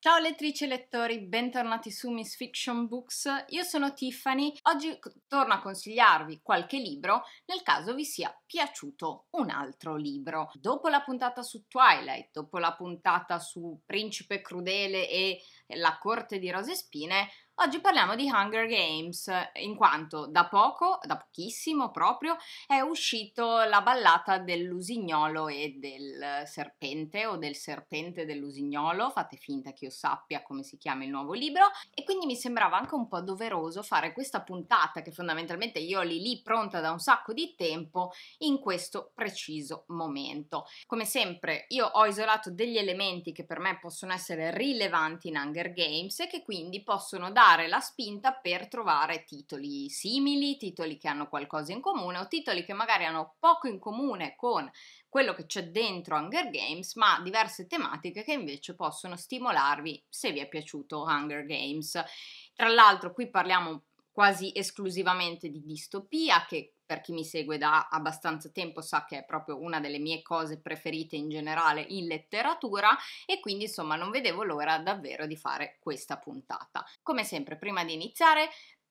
Ciao lettrici e lettori, bentornati su Miss Fiction Books. Io sono Tiffany. Oggi torno a consigliarvi qualche libro nel caso vi sia piaciuto un altro libro. Dopo la puntata su Twilight, dopo la puntata su Principe Crudele e la corte di rose spine, oggi parliamo di Hunger Games, in quanto da poco, da pochissimo proprio, è uscito la ballata dell'usignolo e del serpente o del serpente dell'usignolo, fate finta che io sappia come si chiama il nuovo libro, e quindi mi sembrava anche un po' doveroso fare questa puntata che fondamentalmente io lì lì pronta da un sacco di tempo in questo preciso momento. Come sempre io ho isolato degli elementi che per me possono essere rilevanti in Hunger Hunger Games e che quindi possono dare la spinta per trovare titoli simili, titoli che hanno qualcosa in comune o titoli che magari hanno poco in comune con quello che c'è dentro Hunger Games, ma diverse tematiche che invece possono stimolarvi se vi è piaciuto Hunger Games. Tra l'altro qui parliamo quasi esclusivamente di distopia che per chi mi segue da abbastanza tempo sa che è proprio una delle mie cose preferite in generale in letteratura e quindi insomma non vedevo l'ora davvero di fare questa puntata. Come sempre prima di iniziare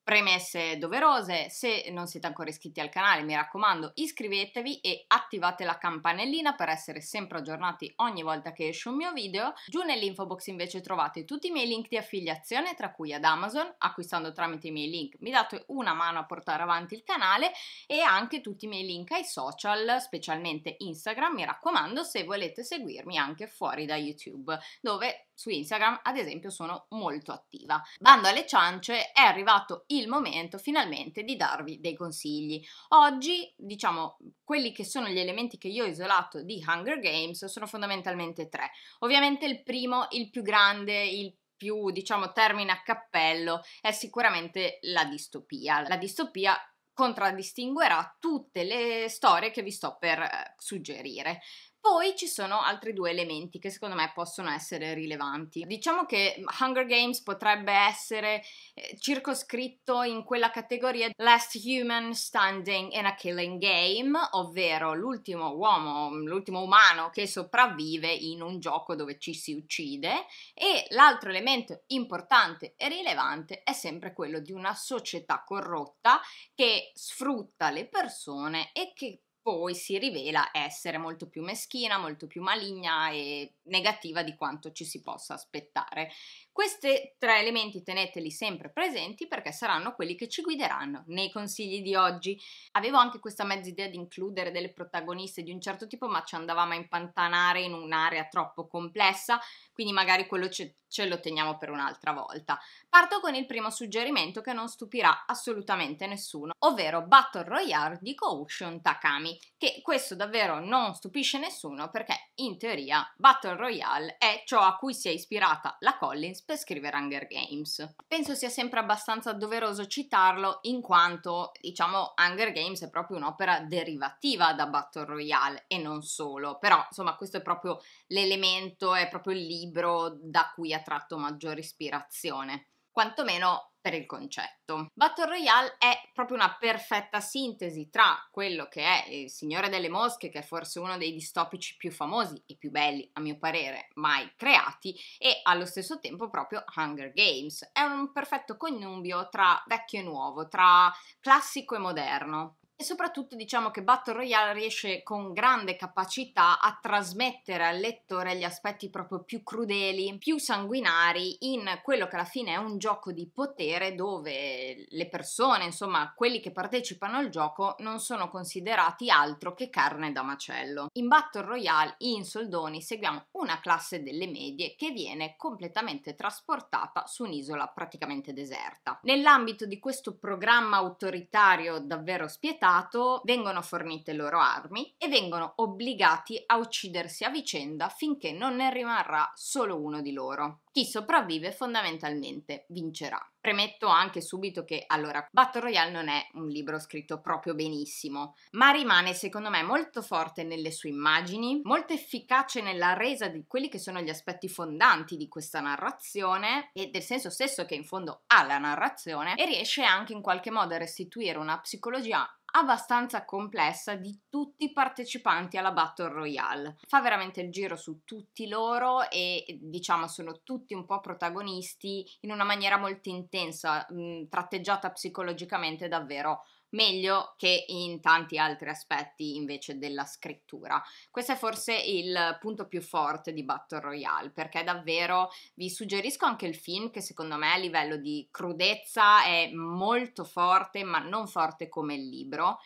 Premesse doverose, se non siete ancora iscritti al canale mi raccomando iscrivetevi e attivate la campanellina per essere sempre aggiornati ogni volta che esce un mio video. Giù nell'info box invece trovate tutti i miei link di affiliazione tra cui ad Amazon, acquistando tramite i miei link mi date una mano a portare avanti il canale e anche tutti i miei link ai social, specialmente Instagram, mi raccomando se volete seguirmi anche fuori da YouTube dove su Instagram ad esempio sono molto attiva. Bando alle ciance, è arrivato il il momento finalmente di darvi dei consigli. Oggi, diciamo, quelli che sono gli elementi che io ho isolato di Hunger Games sono fondamentalmente tre. Ovviamente il primo, il più grande, il più, diciamo, termine a cappello è sicuramente la distopia. La distopia contraddistinguerà tutte le storie che vi sto per eh, suggerire. Poi ci sono altri due elementi che secondo me possono essere rilevanti. Diciamo che Hunger Games potrebbe essere eh, circoscritto in quella categoria Last Human Standing in a Killing Game, ovvero l'ultimo uomo, l'ultimo umano che sopravvive in un gioco dove ci si uccide. E l'altro elemento importante e rilevante è sempre quello di una società corrotta che sfrutta le persone e che poi si rivela essere molto più meschina, molto più maligna e negativa di quanto ci si possa aspettare. Questi tre elementi teneteli sempre presenti perché saranno quelli che ci guideranno nei consigli di oggi. Avevo anche questa mezza idea di includere delle protagoniste di un certo tipo, ma ci andavamo a impantanare in un'area troppo complessa quindi magari quello ce, ce lo teniamo per un'altra volta. Parto con il primo suggerimento che non stupirà assolutamente nessuno, ovvero Battle Royale di Koushun Takami, che questo davvero non stupisce nessuno perché in teoria Battle Royale è ciò a cui si è ispirata la Collins per scrivere Hunger Games. Penso sia sempre abbastanza doveroso citarlo in quanto, diciamo, Hunger Games è proprio un'opera derivativa da Battle Royale e non solo, però insomma questo è proprio l'elemento, è proprio il libro libro da cui ha tratto maggiore ispirazione, quantomeno per il concetto. Battle Royale è proprio una perfetta sintesi tra quello che è Il Signore delle Mosche, che è forse uno dei distopici più famosi e più belli, a mio parere, mai creati, e allo stesso tempo proprio Hunger Games. È un perfetto connubio tra vecchio e nuovo, tra classico e moderno e soprattutto diciamo che Battle Royale riesce con grande capacità a trasmettere al lettore gli aspetti proprio più crudeli, più sanguinari in quello che alla fine è un gioco di potere dove le persone, insomma, quelli che partecipano al gioco non sono considerati altro che carne da macello. In Battle Royale in soldoni seguiamo una classe delle medie che viene completamente trasportata su un'isola praticamente deserta. Nell'ambito di questo programma autoritario davvero spietato Stato vengono fornite loro armi e vengono obbligati a uccidersi a vicenda finché non ne rimarrà solo uno di loro. Chi sopravvive fondamentalmente vincerà. Premetto anche subito che allora Battle Royale non è un libro scritto proprio benissimo, ma rimane secondo me molto forte nelle sue immagini, molto efficace nella resa di quelli che sono gli aspetti fondanti di questa narrazione e del senso stesso che in fondo ha la narrazione e riesce anche in qualche modo a restituire una psicologia abbastanza complessa di tutti i partecipanti alla Battle Royale. Fa veramente il giro su tutti loro e diciamo sono tutti un po' protagonisti in una maniera molto intensa, mh, tratteggiata psicologicamente davvero meglio che in tanti altri aspetti invece della scrittura. Questo è forse il punto più forte di Battle Royale, perché davvero vi suggerisco anche il film che secondo me a livello di crudezza è molto forte, ma non forte come il libro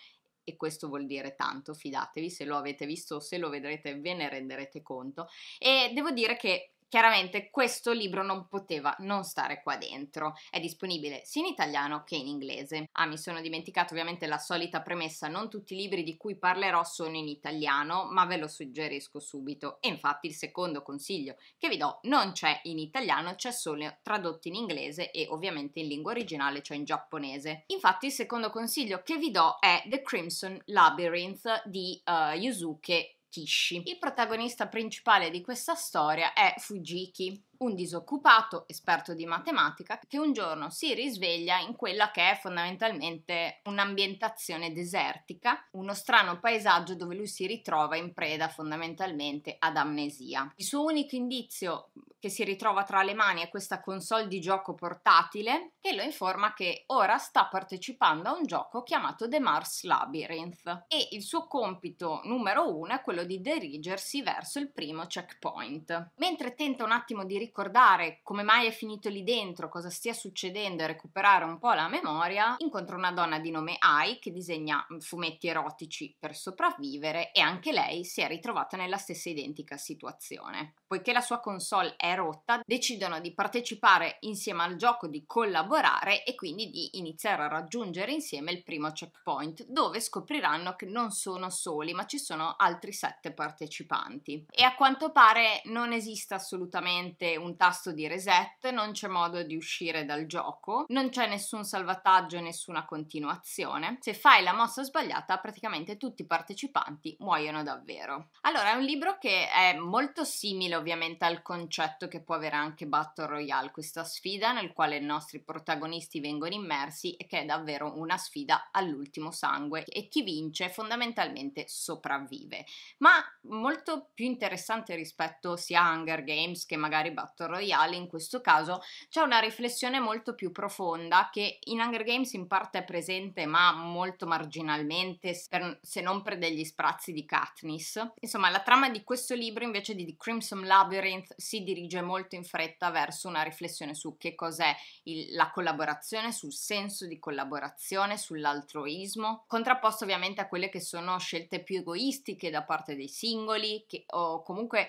e questo vuol dire tanto, fidatevi, se lo avete visto o se lo vedrete ve ne renderete conto. E devo dire che Chiaramente questo libro non poteva non stare qua dentro, è disponibile sia in italiano che in inglese. Ah, mi sono dimenticato ovviamente la solita premessa, non tutti i libri di cui parlerò sono in italiano, ma ve lo suggerisco subito. E infatti il secondo consiglio che vi do non c'è in italiano, c'è solo tradotto in inglese e ovviamente in lingua originale, cioè in giapponese. Infatti il secondo consiglio che vi do è The Crimson Labyrinth di uh, eh, Yuzuke Kishi. Il protagonista principale di questa storia è Fujiki, un disoccupato esperto di matematica che un giorno si risveglia in quella che è fondamentalmente un'ambientazione desertica, uno strano paesaggio dove lui si ritrova in preda fondamentalmente ad amnesia. Il suo unico indizio che si ritrova tra le mani è questa console di gioco portatile che lo informa che ora sta partecipando a un gioco chiamato The Mars Labyrinth e il suo compito numero uno è quello di dirigersi verso il primo checkpoint. Mentre tenta un attimo di ricordare ricordare come mai è finito lì dentro, cosa stia succedendo e recuperare un po' la memoria, incontra una donna di nome Ai che disegna mm, fumetti erotici per sopravvivere e anche lei si è ritrovata nella stessa identica situazione. Poiché la sua console è rotta, decidono di partecipare insieme al gioco, di collaborare e quindi di iniziare a raggiungere insieme il primo checkpoint, dove scopriranno che non sono soli, ma ci sono altri sette partecipanti. E a quanto pare non esiste assolutamente un tasto di reset, non c'è modo di uscire dal gioco, non c'è nessun salvataggio, nessuna continuazione. Se fai la mossa sbagliata, praticamente tutti i partecipanti muoiono davvero. Allora, è un libro che è molto simile ovviamente al concetto che può avere anche Battle Royale, questa sfida nel quale i nostri protagonisti vengono immersi e che è davvero una sfida all'ultimo sangue e chi vince fondamentalmente sopravvive. Ma molto più interessante rispetto sia a Hunger Games che magari Battle Royale in questo caso c'è una riflessione molto più profonda che in Hunger Games in parte è presente ma molto marginalmente se non per degli sprazzi di Katniss. Insomma la trama di questo libro invece di The Crimson Labyrinth si dirige molto in fretta verso una riflessione su che cos'è il, la collaborazione, sul senso di collaborazione, sull'altruismo, contrapposto ovviamente a quelle che sono scelte più egoistiche da parte dei singoli che, o comunque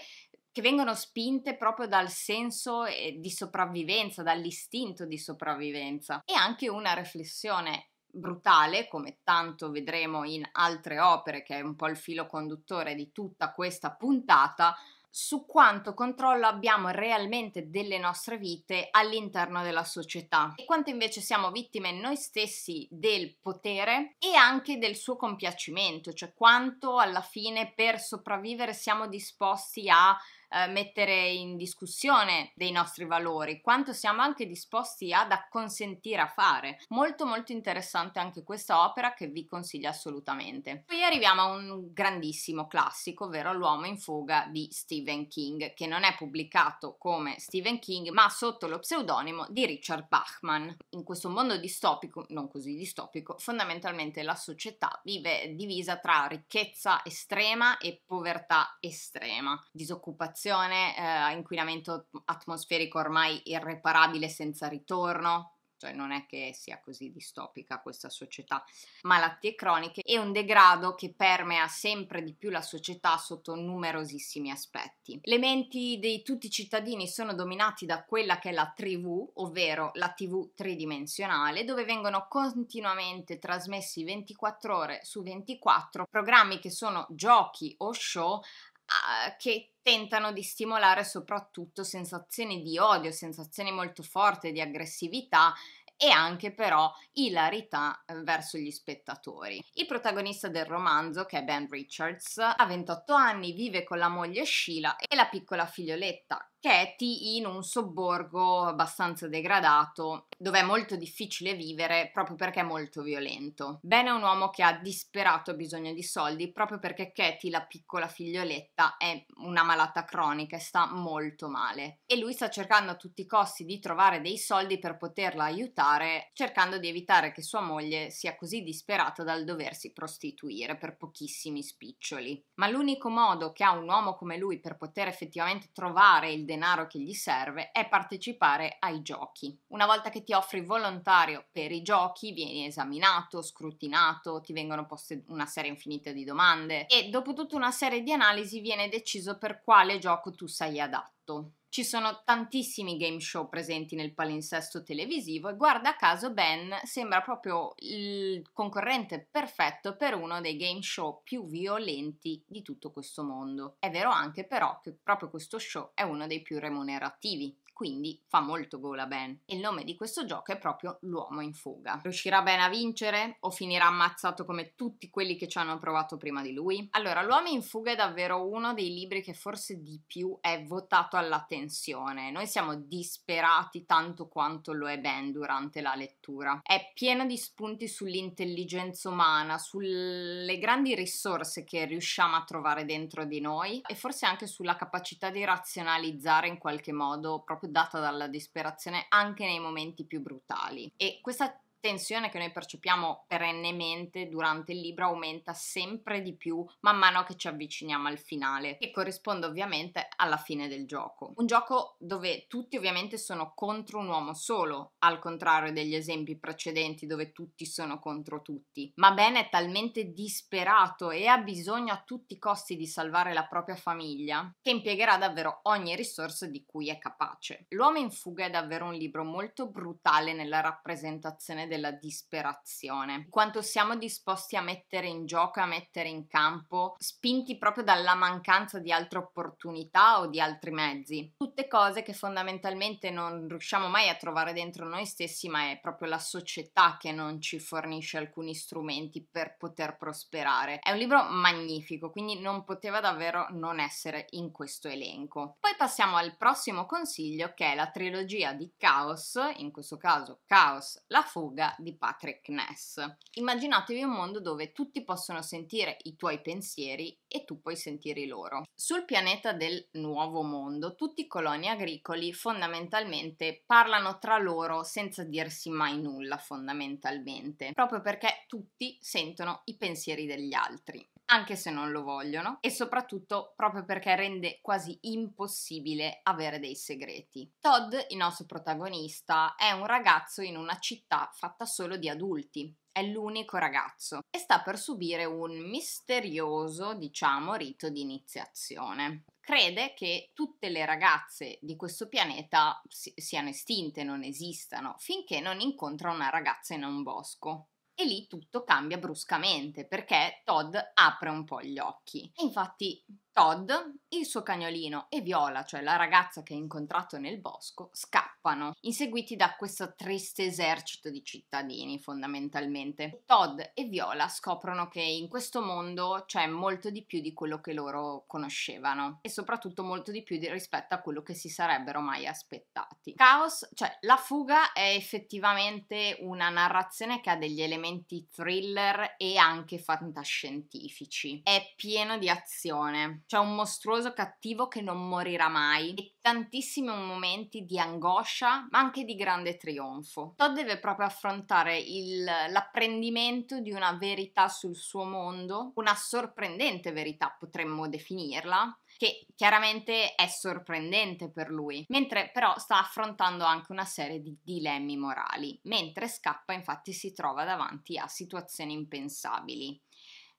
che vengono spinte proprio dal senso eh, di sopravvivenza, dall'istinto di sopravvivenza e anche una riflessione brutale, come tanto vedremo in altre opere, che è un po' il filo conduttore di tutta questa puntata, su quanto controllo abbiamo realmente delle nostre vite all'interno della società e quanto invece siamo vittime noi stessi del potere e anche del suo compiacimento, cioè quanto alla fine per sopravvivere siamo disposti a eh, mettere in discussione dei nostri valori, quanto siamo anche disposti ad acconsentire a fare. Molto molto interessante anche questa opera che vi consiglio assolutamente. Poi arriviamo a un grandissimo classico, ovvero L'uomo in fuga di Stephen King, che non è pubblicato come Stephen King, ma sotto lo pseudonimo di Richard Bachman. In questo mondo distopico, non così distopico, fondamentalmente la società vive divisa tra ricchezza estrema e povertà estrema, disoccupazione contaminazione, eh, inquinamento atmosferico ormai irreparabile senza ritorno, cioè non è che sia così distopica questa società, malattie croniche e un degrado che permea sempre di più la società sotto numerosissimi aspetti. Le menti di tutti i cittadini sono dominati da quella che è la TV, ovvero la TV tridimensionale, dove vengono continuamente trasmessi 24 ore su 24 programmi che sono giochi o show che tentano di stimolare soprattutto sensazioni di odio, sensazioni molto forti di aggressività e anche però ilarità eh, verso gli spettatori. Il protagonista del romanzo, che è Ben Richards, ha 28 anni, vive con la moglie Sheila e la piccola figlioletta, parchetti in un sobborgo abbastanza degradato dove è molto difficile vivere proprio perché è molto violento. Ben è un uomo che ha disperato bisogno di soldi proprio perché Katie, la piccola figlioletta, è una malata cronica e sta molto male. E lui sta cercando a tutti i costi di trovare dei soldi per poterla aiutare, cercando di evitare che sua moglie sia così disperata dal doversi prostituire per pochissimi spiccioli. Ma l'unico modo che ha un uomo come lui per poter effettivamente trovare il denaro denaro che gli serve è partecipare ai giochi. Una volta che ti offri volontario per i giochi, vieni esaminato, scrutinato, ti vengono poste una serie infinita di domande e dopo tutta una serie di analisi viene deciso per quale gioco tu sei adatto. Ci sono tantissimi game show presenti nel palinsesto televisivo e guarda caso Ben sembra proprio il concorrente perfetto per uno dei game show più violenti di tutto questo mondo. È vero anche però che proprio questo show è uno dei più remunerativi quindi fa molto gol a Ben. E il nome di questo gioco è proprio L'uomo in fuga. Riuscirà Ben a vincere o finirà ammazzato come tutti quelli che ci hanno provato prima di lui? Allora, L'uomo in fuga è davvero uno dei libri che forse di più è votato all'attenzione. Noi siamo disperati tanto quanto lo è Ben durante la lettura. È pieno di spunti sull'intelligenza umana, sulle grandi risorse che riusciamo a trovare dentro di noi e forse anche sulla capacità di razionalizzare in qualche modo proprio data dalla disperazione anche nei momenti più brutali. E questa tensione che noi percepiamo perennemente durante il libro aumenta sempre di più man mano che ci avviciniamo al finale, che corrisponde ovviamente alla fine del gioco. Un gioco dove tutti ovviamente sono contro un uomo solo, al contrario degli esempi precedenti dove tutti sono contro tutti. Ma Ben è talmente disperato e ha bisogno a tutti i costi di salvare la propria famiglia che impiegherà davvero ogni risorsa di cui è capace. L'uomo in fuga è davvero un libro molto brutale nella rappresentazione della disperazione, quanto siamo disposti a mettere in gioco, a mettere in campo, spinti proprio dalla mancanza di altre opportunità o di altri mezzi. Tutto tutte cose che fondamentalmente non riusciamo mai a trovare dentro noi stessi, ma è proprio la società che non ci fornisce alcuni strumenti per poter prosperare. È un libro magnifico, quindi non poteva davvero non essere in questo elenco. Poi passiamo al prossimo consiglio che è la trilogia di Chaos, in questo caso Chaos, la fuga di Patrick Ness. Immaginatevi un mondo dove tutti possono sentire i tuoi pensieri e tu puoi sentire i loro. Sul pianeta del nuovo mondo tutti collaborano coloni agricoli fondamentalmente parlano tra loro senza dirsi mai nulla fondamentalmente, proprio perché tutti sentono i pensieri degli altri anche se non lo vogliono, e soprattutto proprio perché rende quasi impossibile avere dei segreti. Todd, il nostro protagonista, è un ragazzo in una città fatta solo di adulti. È l'unico ragazzo e sta per subire un misterioso, diciamo, rito di iniziazione crede che tutte le ragazze di questo pianeta si- siano estinte, non esistano, finché non incontra una ragazza in un bosco. E lì tutto cambia bruscamente perché Todd apre un po' gli occhi. E infatti Todd, il suo cagnolino e Viola, cioè la ragazza che ha incontrato nel bosco, scappano, inseguiti da questo triste esercito di cittadini fondamentalmente. Todd e Viola scoprono che in questo mondo c'è molto di più di quello che loro conoscevano e soprattutto molto di più di rispetto a quello che si sarebbero mai aspettati. Caos, cioè la fuga è effettivamente una narrazione che ha degli elementi thriller e anche fantascientifici. È pieno di azione c'è un mostruoso cattivo che non morirà mai e tantissimi momenti di angoscia, ma anche di grande trionfo. Todd deve proprio affrontare il, l'apprendimento di una verità sul suo mondo, una sorprendente verità potremmo definirla, che chiaramente è sorprendente per lui, mentre però sta affrontando anche una serie di dilemmi morali. Mentre scappa infatti si trova davanti a situazioni impensabili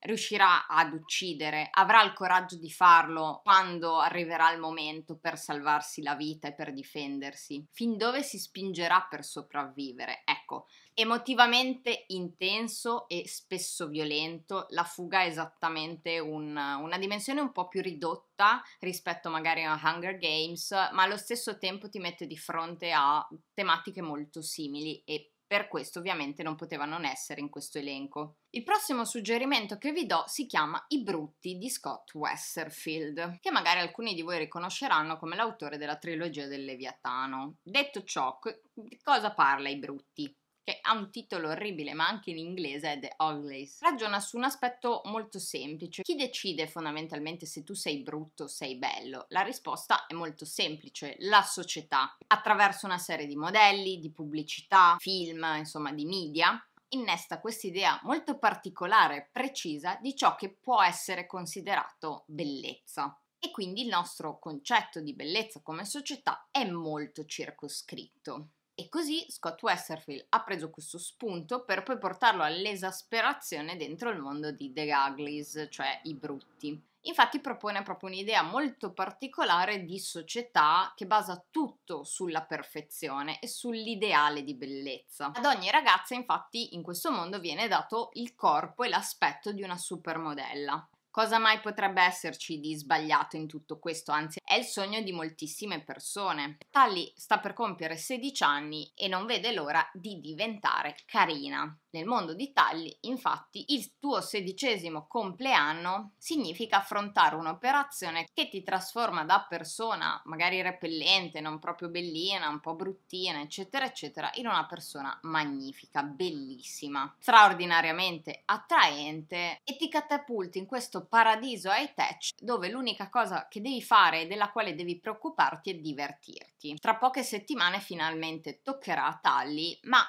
riuscirà ad uccidere, avrà il coraggio di farlo quando arriverà il momento per salvarsi la vita e per difendersi, fin dove si spingerà per sopravvivere. Ecco, emotivamente intenso e spesso violento, la fuga è esattamente un, una dimensione un po' più ridotta rispetto magari a Hunger Games, ma allo stesso tempo ti mette di fronte a tematiche molto simili e per questo ovviamente non poteva non essere in questo elenco. Il prossimo suggerimento che vi do si chiama I brutti di Scott Westerfield, che magari alcuni di voi riconosceranno come l'autore della trilogia del Leviatano. Detto ciò, di cosa parla I brutti? che ha un titolo orribile ma anche in inglese è The Uglies. Ragiona su un aspetto molto semplice. Chi decide fondamentalmente se tu sei brutto o sei bello? La risposta è molto semplice, la società, attraverso una serie di modelli, di pubblicità, film, insomma di media innesta questa idea molto particolare e precisa di ciò che può essere considerato bellezza. E quindi il nostro concetto di bellezza come società è molto circoscritto. E così Scott Westerfield ha preso questo spunto per poi portarlo all'esasperazione dentro il mondo di The Uglies, cioè i brutti. Infatti propone proprio un'idea molto particolare di società che basa tutto sulla perfezione e sull'ideale di bellezza. Ad ogni ragazza infatti in questo mondo viene dato il corpo e l'aspetto di una supermodella. Cosa mai potrebbe esserci di sbagliato in tutto questo? Anzi, è il sogno di moltissime persone. Tally sta per compiere 16 anni e non vede l'ora di diventare carina. Nel mondo di Tagli, infatti, il tuo sedicesimo compleanno significa affrontare un'operazione che ti trasforma da persona, magari repellente, non proprio bellina, un po' bruttina, eccetera, eccetera, in una persona magnifica, bellissima, straordinariamente attraente e ti catapulti in questo paradiso high tech dove l'unica cosa che devi fare e della quale devi preoccuparti è divertirti. Tra poche settimane finalmente toccherà a Tagli, ma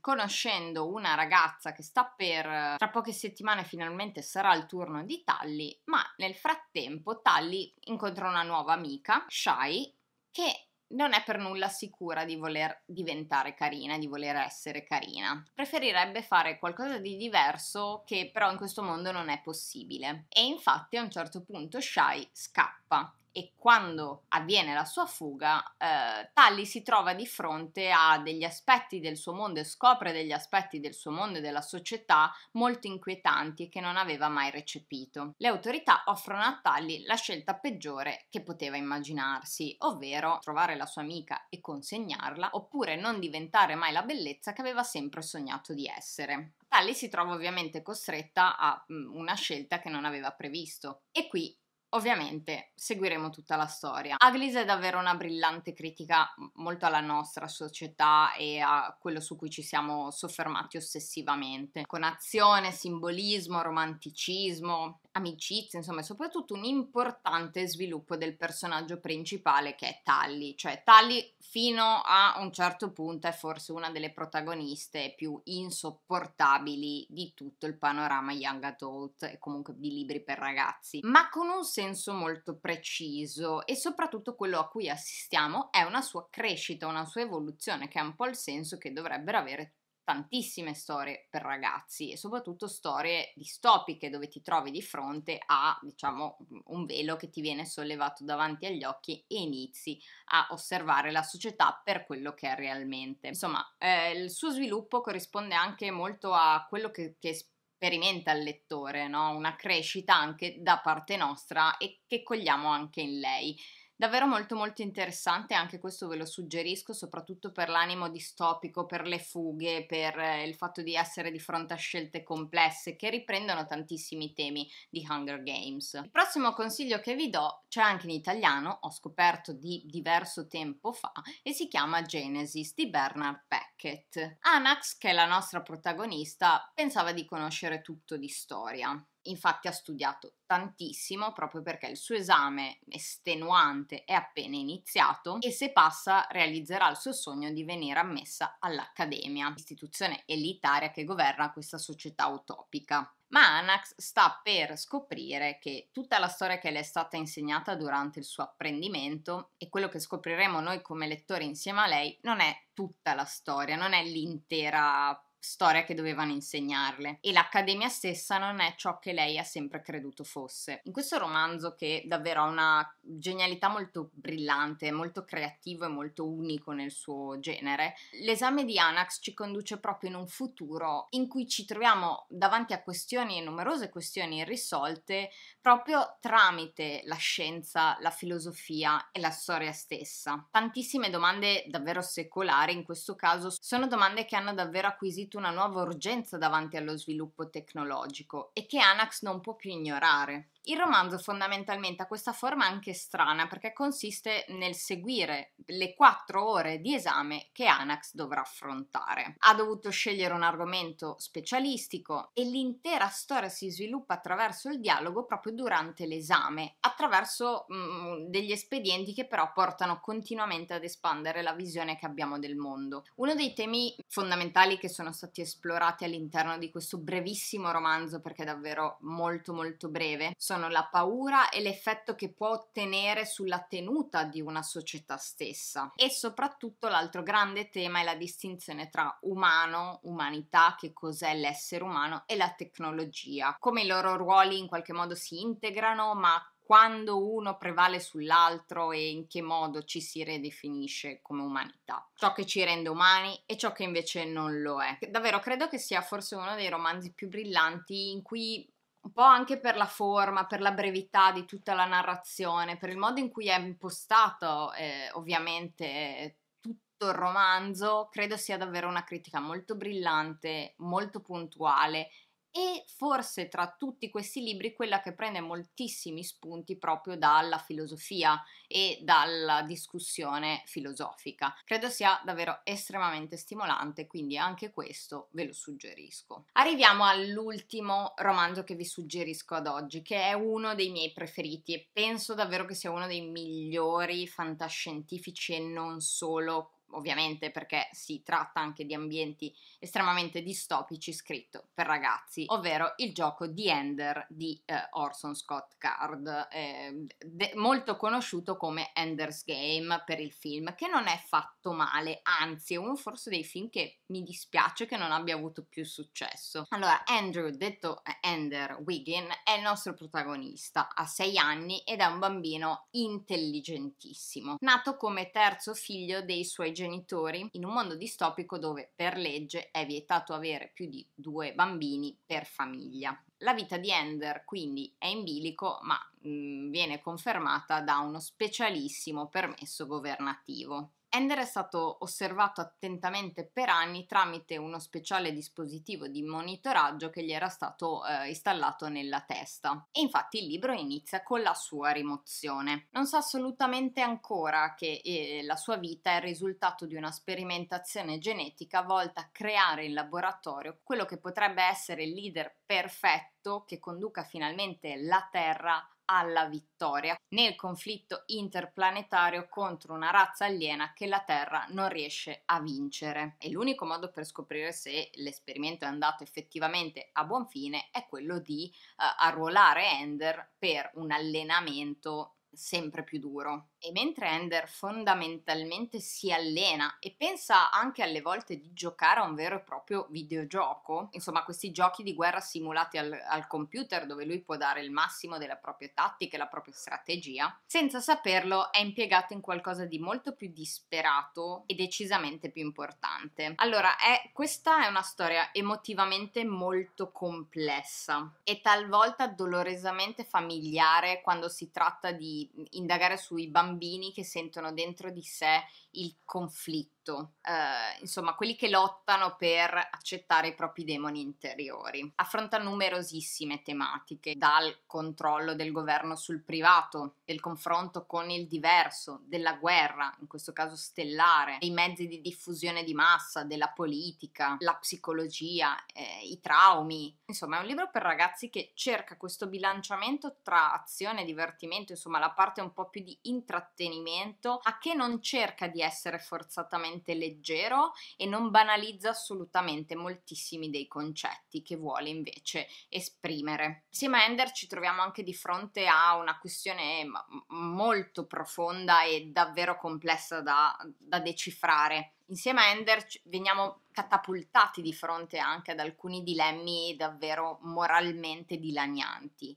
conoscendo una ragazza che sta per tra poche settimane finalmente sarà il turno di Tally, ma nel frattempo Tally incontra una nuova amica, Shai, che non è per nulla sicura di voler diventare carina, di voler essere carina. Preferirebbe fare qualcosa di diverso che però in questo mondo non è possibile. E infatti a un certo punto Shai scappa scappa e quando avviene la sua fuga, eh, Tally si trova di fronte a degli aspetti del suo mondo e scopre degli aspetti del suo mondo e della società molto inquietanti che non aveva mai recepito. Le autorità offrono a Tally la scelta peggiore che poteva immaginarsi, ovvero trovare la sua amica e consegnarla, oppure non diventare mai la bellezza che aveva sempre sognato di essere. Tally si trova ovviamente costretta a mm, una scelta che non aveva previsto e qui Ovviamente seguiremo tutta la storia. Aglis è davvero una brillante critica molto alla nostra società e a quello su cui ci siamo soffermati ossessivamente, con azione, simbolismo, romanticismo, amicizia, insomma, e soprattutto un importante sviluppo del personaggio principale che è Tally, cioè Tally fino a un certo punto è forse una delle protagoniste più insopportabili di tutto il panorama young adult e comunque di libri per ragazzi, ma con un senso molto preciso e soprattutto quello a cui assistiamo è una sua crescita, una sua evoluzione che è un po' il senso che dovrebbero avere tantissime storie per ragazzi e soprattutto storie distopiche dove ti trovi di fronte a, diciamo, un velo che ti viene sollevato davanti agli occhi e inizi a osservare la società per quello che è realmente. Insomma, eh, il suo sviluppo corrisponde anche molto a quello che, che sperimenta il lettore, no? una crescita anche da parte nostra e che cogliamo anche in lei. Davvero molto molto interessante, anche questo ve lo suggerisco, soprattutto per l'animo distopico, per le fughe, per eh, il fatto di essere di fronte a scelte complesse che riprendono tantissimi temi di Hunger Games. Il prossimo consiglio che vi do c'è anche in italiano, ho scoperto di diverso tempo fa, e si chiama Genesis di Bernard Packett. Anax, che è la nostra protagonista, pensava di conoscere tutto di storia. Infatti ha studiato tantissimo proprio perché il suo esame estenuante è appena iniziato e se passa realizzerà il suo sogno di venire ammessa all'Accademia, istituzione elitaria che governa questa società utopica. Ma Anax sta per scoprire che tutta la storia che le è stata insegnata durante il suo apprendimento e quello che scopriremo noi come lettori insieme a lei non è tutta la storia, non è l'intera storia che dovevano insegnarle e l'accademia stessa non è ciò che lei ha sempre creduto fosse. In questo romanzo che davvero ha una genialità molto brillante, molto creativo e molto unico nel suo genere, l'esame di Anax ci conduce proprio in un futuro in cui ci troviamo davanti a questioni, numerose questioni irrisolte, proprio tramite la scienza, la filosofia e la storia stessa. Tantissime domande davvero secolari in questo caso sono domande che hanno davvero acquisito tutta una nuova urgenza davanti allo sviluppo tecnologico e che Anax non può più ignorare. Il romanzo fondamentalmente ha questa forma anche strana perché consiste nel seguire le quattro ore di esame che Anax dovrà affrontare. Ha dovuto scegliere un argomento specialistico e l'intera storia si sviluppa attraverso il dialogo proprio durante l'esame, attraverso mh, mm, degli espedienti che però portano continuamente ad espandere la visione che abbiamo del mondo. Uno dei temi fondamentali che sono stati esplorati all'interno di questo brevissimo romanzo, perché è davvero molto molto breve, sono sono la paura e l'effetto che può ottenere sulla tenuta di una società stessa e soprattutto l'altro grande tema è la distinzione tra umano, umanità, che cos'è l'essere umano e la tecnologia, come i loro ruoli in qualche modo si integrano ma quando uno prevale sull'altro e in che modo ci si redefinisce come umanità, ciò che ci rende umani e ciò che invece non lo è. Davvero credo che sia forse uno dei romanzi più brillanti in cui un po' anche per la forma, per la brevità di tutta la narrazione, per il modo in cui è impostato eh, ovviamente tutto il romanzo, credo sia davvero una critica molto brillante, molto puntuale e forse tra tutti questi libri quella che prende moltissimi spunti proprio dalla filosofia e dalla discussione filosofica. Credo sia davvero estremamente stimolante, quindi anche questo ve lo suggerisco. Arriviamo all'ultimo romanzo che vi suggerisco ad oggi, che è uno dei miei preferiti e penso davvero che sia uno dei migliori fantascientifici e non solo ovviamente perché si tratta anche di ambienti estremamente distopici, scritto per ragazzi, ovvero il gioco The Ender di eh, Orson Scott Card, eh, de- molto conosciuto come Ender's Game per il film, che non è fatto male, anzi è uno forse dei film che mi dispiace che non abbia avuto più successo. Allora, Andrew, detto eh, Ender Wiggin, è il nostro protagonista, ha sei anni ed è un bambino intelligentissimo, nato come terzo figlio dei suoi genitori genitori in un mondo distopico dove per legge è vietato avere più di due bambini per famiglia. La vita di Ender quindi è in bilico, ma mh, mm, viene confermata da uno specialissimo permesso governativo. Ender è stato osservato attentamente per anni tramite uno speciale dispositivo di monitoraggio che gli era stato eh, installato nella testa. E infatti il libro inizia con la sua rimozione. Non sa assolutamente ancora che eh, la sua vita è il risultato di una sperimentazione genetica volta a creare in laboratorio quello che potrebbe essere il leader perfetto che conduca finalmente la Terra alla vittoria nel conflitto interplanetario contro una razza aliena che la Terra non riesce a vincere. E l'unico modo per scoprire se l'esperimento è andato effettivamente a buon fine è quello di eh, arruolare Ender per un allenamento sempre più duro. E mentre Ender fondamentalmente si allena e pensa anche alle volte di giocare a un vero e proprio videogioco, insomma questi giochi di guerra simulati al, al computer dove lui può dare il massimo della propria tattica e la propria strategia, senza saperlo è impiegato in qualcosa di molto più disperato e decisamente più importante. Allora, è, questa è una storia emotivamente molto complessa e talvolta dolorosamente familiare quando si tratta di di indagare sui bambini che sentono dentro di sé il conflitto, eh, insomma quelli che lottano per accettare i propri demoni interiori. Affronta numerosissime tematiche, dal controllo del governo sul privato, del confronto con il diverso, della guerra, in questo caso stellare, dei mezzi di diffusione di massa, della politica, la psicologia, eh, i traumi. Insomma è un libro per ragazzi che cerca questo bilanciamento tra azione e divertimento, insomma la parte un po' più di intrattenimento, a che non cerca di essere forzatamente leggero e non banalizza assolutamente moltissimi dei concetti che vuole invece esprimere. Insieme a Ender ci troviamo anche di fronte a una questione molto profonda e davvero complessa da, da decifrare. Insieme a Ender veniamo catapultati di fronte anche ad alcuni dilemmi davvero moralmente dilanianti.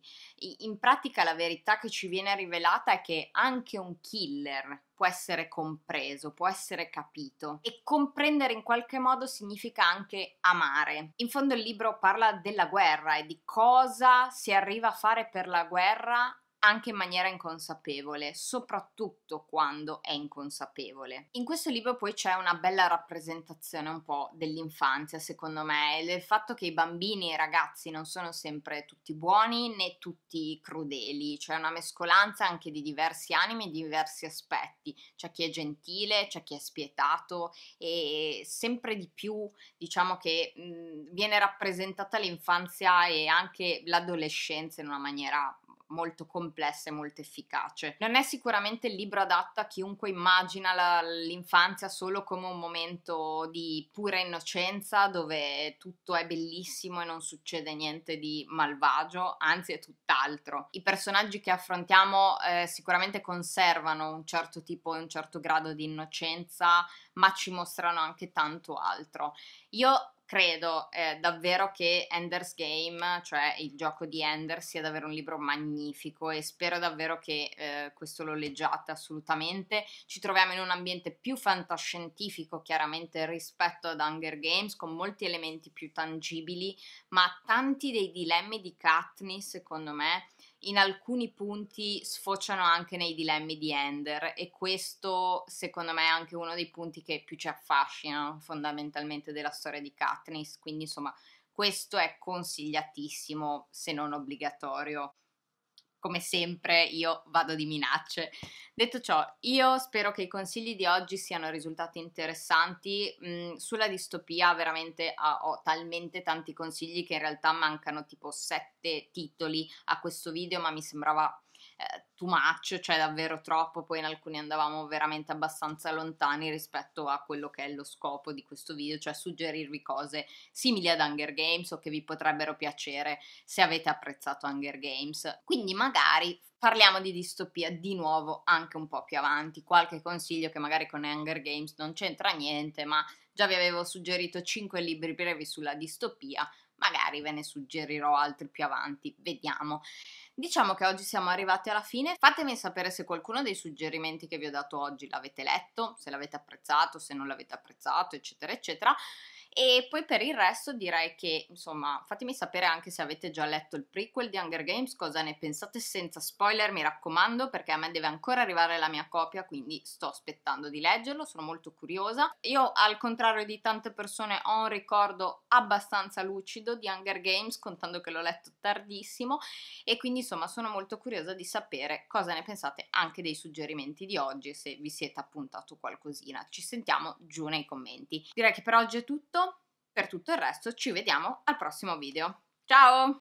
In pratica la verità che ci viene rivelata è che anche un killer può essere compreso, può essere capito e comprendere in qualche modo significa anche amare. In fondo il libro parla della guerra e di cosa si arriva a fare per la guerra anche in maniera inconsapevole, soprattutto quando è inconsapevole. In questo libro poi c'è una bella rappresentazione un po' dell'infanzia, secondo me, del fatto che i bambini e i ragazzi non sono sempre tutti buoni né tutti crudeli, c'è una mescolanza anche di diversi animi e diversi aspetti, c'è chi è gentile, c'è chi è spietato e sempre di più diciamo che mh, viene rappresentata l'infanzia e anche l'adolescenza in una maniera molto complessa e molto efficace. Non è sicuramente il libro adatto a chiunque immagina la, l'infanzia solo come un momento di pura innocenza dove tutto è bellissimo e non succede niente di malvagio, anzi è tutt'altro. I personaggi che affrontiamo eh, sicuramente conservano un certo tipo e un certo grado di innocenza, ma ci mostrano anche tanto altro. Io credo eh, davvero che Ender's Game, cioè il gioco di Ender, sia davvero un libro magnifico e spero davvero che eh, questo lo leggiate assolutamente. Ci troviamo in un ambiente più fantascientifico chiaramente rispetto ad Hunger Games, con molti elementi più tangibili, ma tanti dei dilemmi di Katniss, secondo me, in alcuni punti sfociano anche nei dilemmi di Ender e questo secondo me è anche uno dei punti che più ci affascinano fondamentalmente della storia di Katniss, quindi insomma questo è consigliatissimo se non obbligatorio come sempre io vado di minacce. Detto ciò, io spero che i consigli di oggi siano risultati interessanti. Mm, sulla distopia veramente ho, ah, ho talmente tanti consigli che in realtà mancano tipo sette titoli a questo video, ma mi sembrava eh, too much, cioè davvero troppo, poi in alcuni andavamo veramente abbastanza lontani rispetto a quello che è lo scopo di questo video, cioè suggerirvi cose simili ad Hunger Games o che vi potrebbero piacere se avete apprezzato Hunger Games. Quindi magari parliamo di distopia di nuovo anche un po' più avanti, qualche consiglio che magari con Hunger Games non c'entra niente, ma già vi avevo suggerito 5 libri brevi sulla distopia, magari ve ne suggerirò altri più avanti, vediamo. Diciamo che oggi siamo arrivati alla fine, fatemi sapere se qualcuno dei suggerimenti che vi ho dato oggi l'avete letto, se l'avete apprezzato, se non l'avete apprezzato, eccetera, eccetera. E poi per il resto direi che, insomma, fatemi sapere anche se avete già letto il prequel di Hunger Games, cosa ne pensate senza spoiler, mi raccomando, perché a me deve ancora arrivare la mia copia, quindi sto aspettando di leggerlo, sono molto curiosa. Io, al contrario di tante persone, ho un ricordo abbastanza lucido di Hunger Games, contando che l'ho letto tardissimo, e quindi insomma sono molto curiosa di sapere cosa ne pensate anche dei suggerimenti di oggi, se vi siete appuntato qualcosina. Ci sentiamo giù nei commenti. Direi che per oggi è tutto per tutto il resto ci vediamo al prossimo video. Ciao!